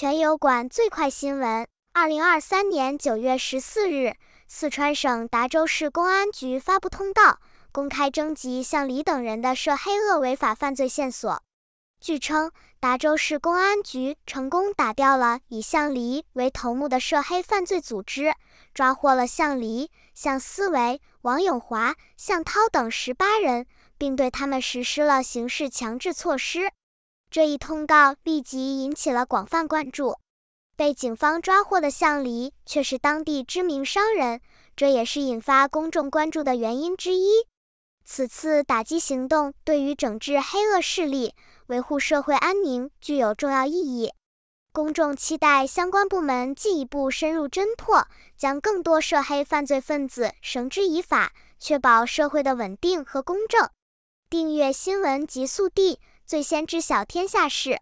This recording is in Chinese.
全油管最快新闻：二零二三年九月十四日，四川省达州市公安局发布通告，公开征集向李等人的涉黑恶违法犯罪线索。据称，达州市公安局成功打掉了以向黎为头目的涉黑犯罪组织，抓获了向黎、向思维、王永华、向涛等十八人，并对他们实施了刑事强制措施。这一通告立即引起了广泛关注。被警方抓获的项黎却是当地知名商人，这也是引发公众关注的原因之一。此次打击行动对于整治黑恶势力、维护社会安宁具有重要意义。公众期待相关部门进一步深入侦破，将更多涉黑犯罪分子绳之以法，确保社会的稳定和公正。订阅新闻极速递。最先知晓天下事。